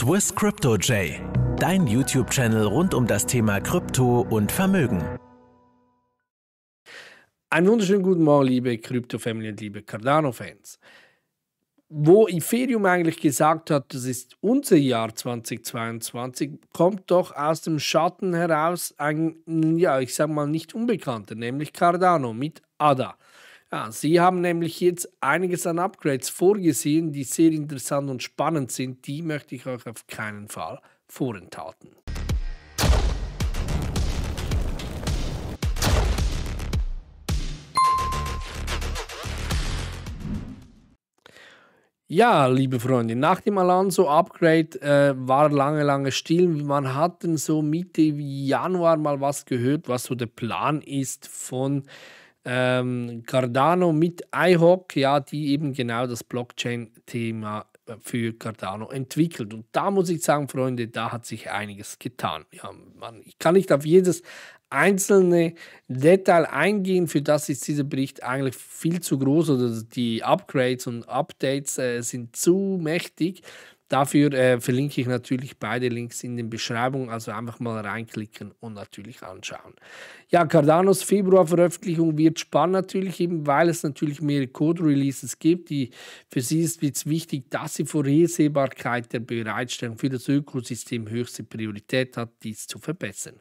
Swiss Crypto J, dein YouTube-Channel rund um das Thema Krypto und Vermögen. Einen wunderschönen guten Morgen, liebe Krypto-Family und liebe Cardano-Fans. Wo Ethereum eigentlich gesagt hat, das ist unser Jahr 2022, kommt doch aus dem Schatten heraus ein, ja, ich sag mal, nicht Unbekannter, nämlich Cardano mit ADA. Ja, sie haben nämlich jetzt einiges an Upgrades vorgesehen, die sehr interessant und spannend sind. Die möchte ich euch auf keinen Fall vorenthalten. Ja, liebe Freunde, nach dem Alonso-Upgrade äh, war lange, lange still. Man hat denn so Mitte Januar mal was gehört, was so der Plan ist von ähm, Cardano mit IHOC, ja, die eben genau das Blockchain-Thema äh, für Cardano entwickelt. Und da muss ich sagen, Freunde, da hat sich einiges getan. Ja, man, ich kann nicht auf jedes einzelne Detail eingehen, für das ist dieser Bericht eigentlich viel zu groß oder die Upgrades und Updates äh, sind zu mächtig. Dafür äh, verlinke ich natürlich beide Links in der Beschreibung, also einfach mal reinklicken und natürlich anschauen. Ja, Cardanos Februar-Veröffentlichung wird spannend natürlich eben, weil es natürlich mehr Code-Releases gibt. Die, für sie ist es wichtig, dass sie Vorhersehbarkeit der Bereitstellung für das Ökosystem höchste Priorität hat, dies zu verbessern.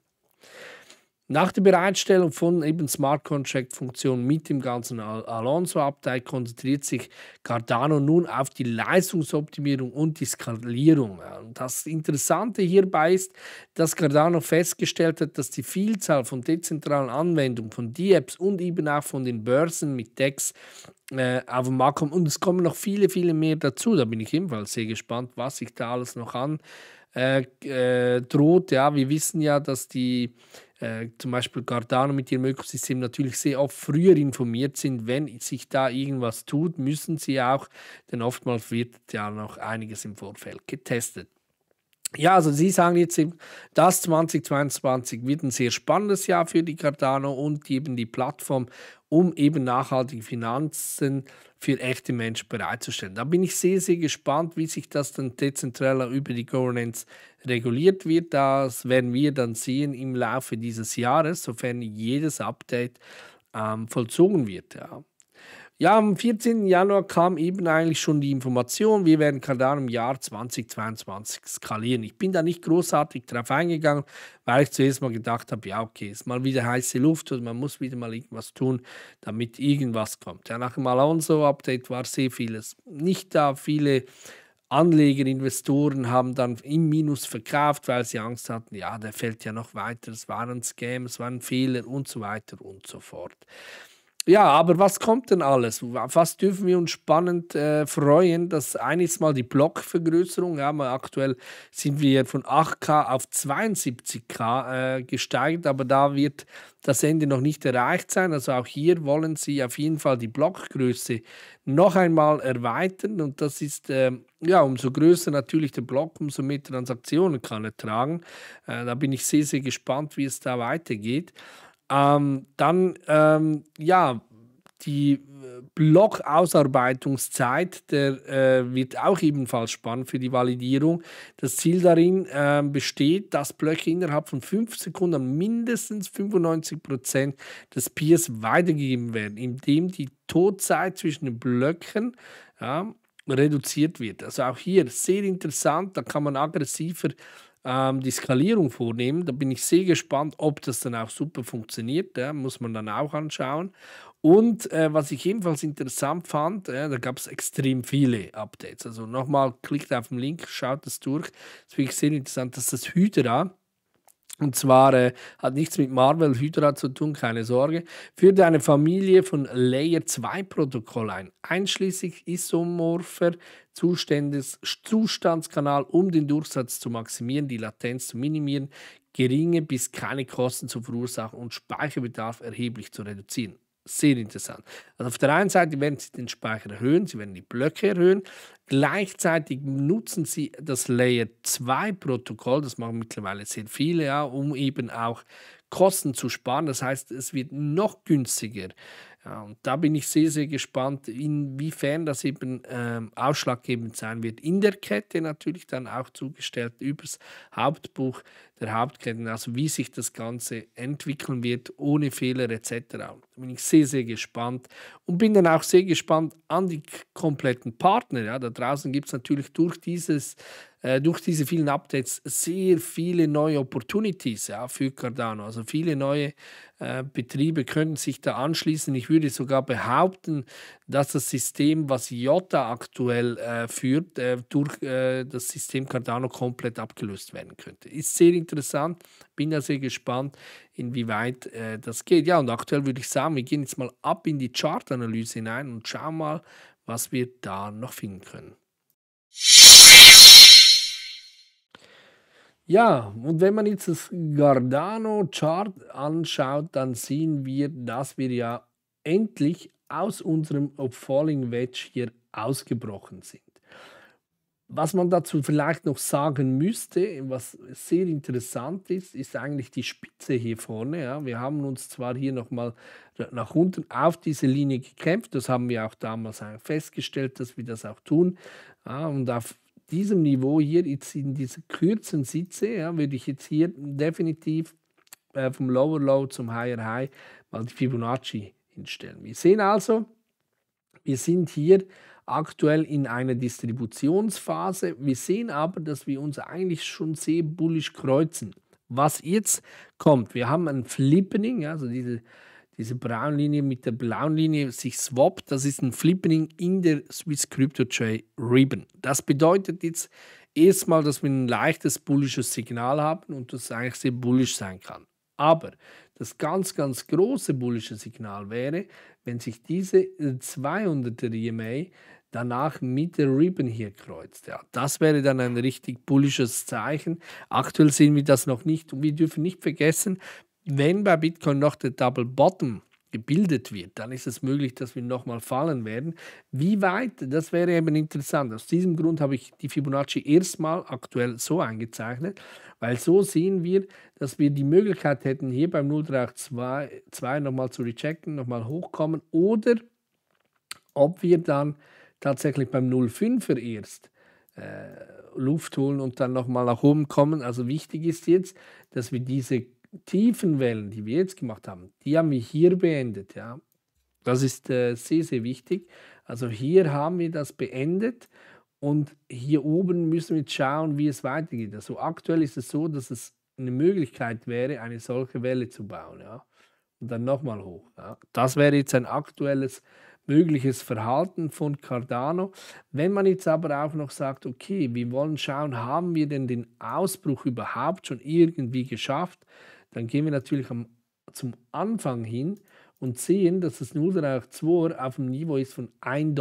Nach der Bereitstellung von eben Smart Contract Funktionen mit dem ganzen Alonso Abteil konzentriert sich Cardano nun auf die Leistungsoptimierung und die Skalierung. Das Interessante hierbei ist, dass Cardano festgestellt hat, dass die Vielzahl von dezentralen Anwendungen von DApps und eben auch von den Börsen mit DEX äh, auf den Markt kommt. Und es kommen noch viele, viele mehr dazu. Da bin ich ebenfalls sehr gespannt, was sich da alles noch an äh, äh, droht. Ja, wir wissen ja, dass die äh, zum Beispiel Gardano mit ihrem Ökosystem natürlich sehr oft früher informiert sind, wenn sich da irgendwas tut, müssen sie auch, denn oftmals wird ja noch einiges im Vorfeld getestet. Ja, also Sie sagen jetzt, das 2022 wird ein sehr spannendes Jahr für die Cardano und eben die Plattform, um eben nachhaltige Finanzen für echte Menschen bereitzustellen. Da bin ich sehr, sehr gespannt, wie sich das dann dezentraler über die Governance reguliert wird. Das werden wir dann sehen im Laufe dieses Jahres, sofern jedes Update ähm, vollzogen wird. Ja. Ja, am 14. Januar kam eben eigentlich schon die Information, wir werden Cardano im Jahr 2022 skalieren. Ich bin da nicht großartig drauf eingegangen, weil ich zuerst mal gedacht habe, ja, okay, ist mal wieder heiße Luft und man muss wieder mal irgendwas tun, damit irgendwas kommt. Ja, nach dem Alonso-Update war sehr vieles nicht da, viele Anleger, Investoren haben dann im Minus verkauft, weil sie Angst hatten, ja, der fällt ja noch weiter, es war ein Scam, es war ein Fehler und so weiter und so fort. Ja, aber was kommt denn alles? Auf was dürfen wir uns spannend äh, freuen? Das eine ist mal die Blockvergrößerung. Ja, aktuell sind wir von 8K auf 72K äh, gesteigt, aber da wird das Ende noch nicht erreicht sein. Also auch hier wollen sie auf jeden Fall die Blockgröße noch einmal erweitern. Und das ist, äh, ja, umso größer natürlich der Block, umso mehr Transaktionen kann er tragen. Äh, da bin ich sehr, sehr gespannt, wie es da weitergeht. Ähm, dann, ähm, ja, die äh, Blockausarbeitungszeit, der äh, wird auch ebenfalls spannend für die Validierung. Das Ziel darin äh, besteht, dass Blöcke innerhalb von fünf Sekunden mindestens 95% des Peers weitergegeben werden, indem die Todzeit zwischen den Blöcken ja, reduziert wird. Also auch hier sehr interessant, da kann man aggressiver ähm, die Skalierung vornehmen. Da bin ich sehr gespannt, ob das dann auch super funktioniert. Ja, muss man dann auch anschauen. Und äh, was ich ebenfalls interessant fand, äh, da gab es extrem viele Updates. Also nochmal, klickt auf den Link, schaut das durch. Das finde ich sehr interessant, dass das Hydra, und zwar äh, hat nichts mit Marvel Hydra zu tun, keine Sorge. Führt eine Familie von Layer 2 Protokoll ein, einschließlich isomorpher Zustandes, Zustandskanal, um den Durchsatz zu maximieren, die Latenz zu minimieren, geringe bis keine Kosten zu verursachen und Speicherbedarf erheblich zu reduzieren. Sehr interessant. Also auf der einen Seite werden Sie den Speicher erhöhen, Sie werden die Blöcke erhöhen. Gleichzeitig nutzen Sie das Layer 2 Protokoll, das machen mittlerweile sehr viele, ja, um eben auch Kosten zu sparen. Das heißt, es wird noch günstiger ja, äh, Und da bin ich sehr, sehr gespannt, inwiefern das eben ähm, ausschlaggebend sein wird. In der Kette natürlich dann auch zugestellt übers Hauptbuch der Hauptketten, also wie sich das Ganze entwickeln wird, ohne Fehler etc. Da bin ich sehr, sehr gespannt und bin dann auch sehr gespannt an die kompletten Partner. Ja, da draußen gibt es natürlich durch, dieses, äh, durch diese vielen Updates sehr viele neue Opportunities ja, für Cardano. Also viele neue äh, Betriebe können sich da anschließen. Ich würde sogar behaupten, dass das System, was Jota aktuell äh, führt, äh, durch äh, das System Cardano komplett abgelöst werden könnte. Ist sehr interessant interessant. Bin ja sehr gespannt, inwieweit äh, das geht. Ja, und aktuell würde ich sagen, wir gehen jetzt mal ab in die Chartanalyse hinein und schauen mal, was wir da noch finden können. Ja, und wenn man jetzt das gardano chart anschaut, dann sehen wir, dass wir ja endlich aus unserem Falling Wedge hier ausgebrochen sind. Was man dazu vielleicht noch sagen müsste, was sehr interessant ist, ist eigentlich die Spitze hier vorne. Ja. Wir haben uns zwar hier nochmal nach unten auf diese Linie gekämpft, das haben wir auch damals festgestellt, dass wir das auch tun. Ja, und auf diesem Niveau hier, jetzt in dieser kürzen Sitze, ja, würde ich jetzt hier definitiv äh, vom Lower Low zum Higher High mal die Fibonacci hinstellen. Wir sehen also, wir sind hier aktuell in einer Distributionsphase. Wir sehen aber, dass wir uns eigentlich schon sehr bullisch kreuzen. Was jetzt kommt, wir haben ein Flippening, also diese, diese Linie mit der blauen Linie sich swappt, das ist ein Flippening in der Swiss Crypto J Ribbon. Das bedeutet jetzt erstmal, dass wir ein leichtes bullisches Signal haben und das eigentlich sehr bullisch sein kann. Aber das ganz, ganz große bullische Signal wäre, wenn sich diese 200er äh, EMA danach mit der Ribbon hier kreuzt. Ja, das wäre dann ein richtig bullisches Zeichen. Aktuell sehen wir das noch nicht und wir dürfen nicht vergessen, wenn bei Bitcoin noch der Double Bottom gebildet wird, dann ist es möglich, dass wir nochmal fallen werden. Wie weit, das wäre eben interessant. Aus diesem Grund habe ich die Fibonacci erstmal aktuell so eingezeichnet, weil so sehen wir, dass wir die Möglichkeit hätten, hier beim 0382 nochmal zu rechecken, nochmal hochkommen oder ob wir dann tatsächlich beim 05er erst äh, Luft holen und dann nochmal nach oben kommen. Also wichtig ist jetzt, dass wir diese tiefen Wellen, die wir jetzt gemacht haben, die haben wir hier beendet. Ja? Das ist äh, sehr, sehr wichtig. Also hier haben wir das beendet und hier oben müssen wir jetzt schauen, wie es weitergeht. Also aktuell ist es so, dass es eine Möglichkeit wäre, eine solche Welle zu bauen. Ja? Und dann nochmal hoch. Ja? Das wäre jetzt ein aktuelles mögliches Verhalten von Cardano. Wenn man jetzt aber auch noch sagt, okay, wir wollen schauen, haben wir denn den Ausbruch überhaupt schon irgendwie geschafft, dann gehen wir natürlich am, zum Anfang hin und sehen, dass das 0382 auf dem Niveau ist von 1,09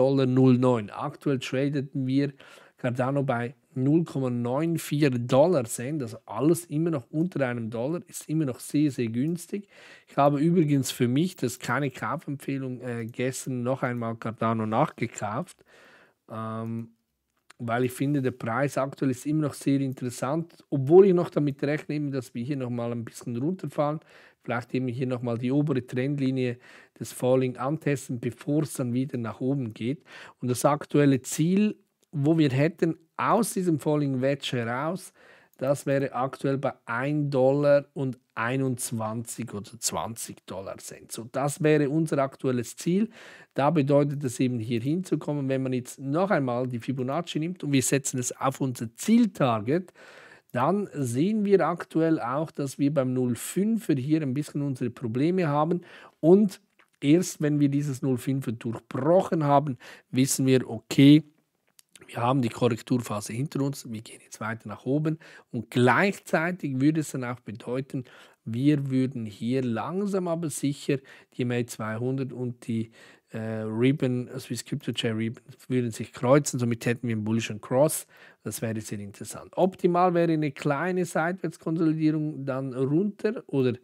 Dollar. Aktuell tradeten wir Cardano bei 0,94 Dollar sind, also alles immer noch unter einem Dollar, ist immer noch sehr, sehr günstig. Ich habe übrigens für mich, das ist keine Kaufempfehlung, äh, gestern noch einmal Cardano nachgekauft, ähm, weil ich finde, der Preis aktuell ist immer noch sehr interessant, obwohl ich noch damit rechne, dass wir hier nochmal ein bisschen runterfallen. Vielleicht eben hier nochmal die obere Trendlinie des Falling antesten, bevor es dann wieder nach oben geht. Und das aktuelle Ziel, wo wir hätten aus diesem Falling Wedge heraus. Das wäre aktuell bei 1 Dollar und 21 oder 20 Dollar Cent. So, das wäre unser aktuelles Ziel. Da bedeutet es eben hier hinzukommen. Wenn man jetzt noch einmal die Fibonacci nimmt und wir setzen es auf unser Zieltarget, dann sehen wir aktuell auch, dass wir beim 0,5er hier ein bisschen unsere Probleme haben und erst wenn wir dieses 0,5er durchbrochen haben, wissen wir, okay, wir haben die Korrekturphase hinter uns, wir gehen jetzt weiter nach oben und gleichzeitig würde es dann auch bedeuten, wir würden hier langsam aber sicher die MA 200 und die äh, Ribbon, Swiss also Crypto Chair Ribbon, würden sich kreuzen. Somit hätten wir einen bullischen Cross. Das wäre sehr interessant. Optimal wäre eine kleine Seitwärtskonsolidierung dann runter oder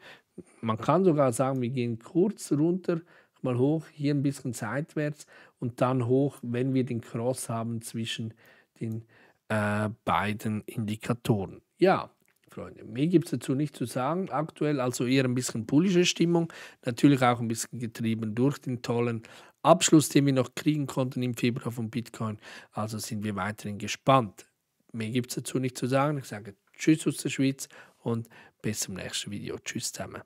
man kann sogar sagen, wir gehen kurz runter mal hoch, hier ein bisschen seitwärts und dann hoch, wenn wir den Cross haben zwischen den äh, beiden Indikatoren. Ja, Freunde, mehr gibt es dazu nicht zu sagen. Aktuell also eher ein bisschen bullische Stimmung, natürlich auch ein bisschen getrieben durch den tollen Abschluss, den wir noch kriegen konnten im Februar von Bitcoin. Also sind wir weiterhin gespannt. Mehr gibt es dazu nicht zu sagen. Ich sage Tschüss aus der Schweiz und bis zum nächsten Video. Tschüss zusammen.